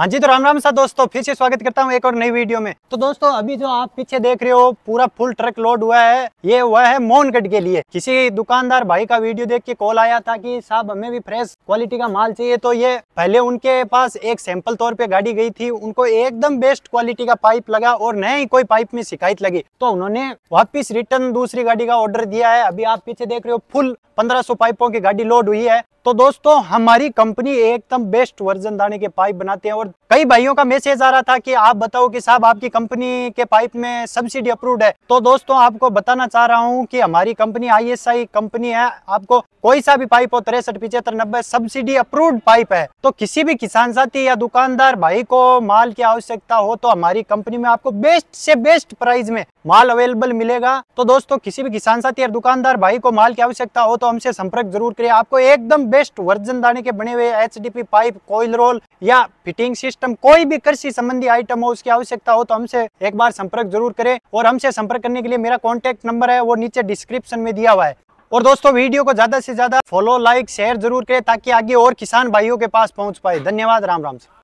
हाँ जी तो राम राम सा दोस्तों फिर से स्वागत करता हूँ एक और नई वीडियो में तो दोस्तों अभी जो आप पीछे देख रहे हो पूरा फुल ट्रक लोड हुआ है ये हुआ है मोहनगढ़ के लिए किसी दुकानदार भाई का वीडियो देख के कॉल आया था कि साहब हमें भी फ्रेश क्वालिटी का माल चाहिए तो ये पहले उनके पास एक सैंपल तौर पर गाड़ी गई थी उनको एकदम बेस्ट क्वालिटी का पाइप लगा और न ही कोई पाइप में शिकायत लगी तो उन्होंने वापिस रिटर्न दूसरी गाड़ी का ऑर्डर दिया है अभी आप पीछे देख रहे हो फुल पंद्रह पाइपों की गाड़ी लोड हुई है तो दोस्तों हमारी कंपनी एकदम बेस्ट वर्जन दाने के पाइप बनाते हैं और कई भाइयों का मैसेज आ रहा था कि आप बताओ कि साहब आपकी कंपनी के पाइप में सब्सिडी अप्रूव्ड है तो दोस्तों आपको बताना चाह रहा हूं कि हमारी कंपनी आईएसआई कंपनी है आपको कोई सा भी पाइप हो तिरसठ पिछहत्तर नब्बे सब्सिडी अप्रूव्ड पाइप है तो किसी भी किसान साथी या दुकानदार भाई को माल की आवश्यकता हो तो हमारी कंपनी में आपको बेस्ट से बेस्ट प्राइस में माल अवेलेबल मिलेगा तो दोस्तों किसी भी किसान साथी या दुकानदार भाई को माल की आवश्यकता हो तो हमसे संपर्क जरूर करिए आपको एकदम बेस्ट वर्जन दाने के बने हुए एचडीपी पाइप कोयल रोल या फिटिंग सिस्टम कोई भी कृषि संबंधी आइटम हो उसकी आवश्यकता हो तो हमसे एक बार संपर्क जरूर करें और हमसे संपर्क करने के लिए मेरा कॉन्टेक्ट नंबर है वो नीचे डिस्क्रिप्शन में दिया हुआ है और दोस्तों वीडियो को ज्यादा से ज्यादा फॉलो लाइक शेयर जरूर करें ताकि आगे और किसान भाइयों के पास पहुंच पाए धन्यवाद राम राम से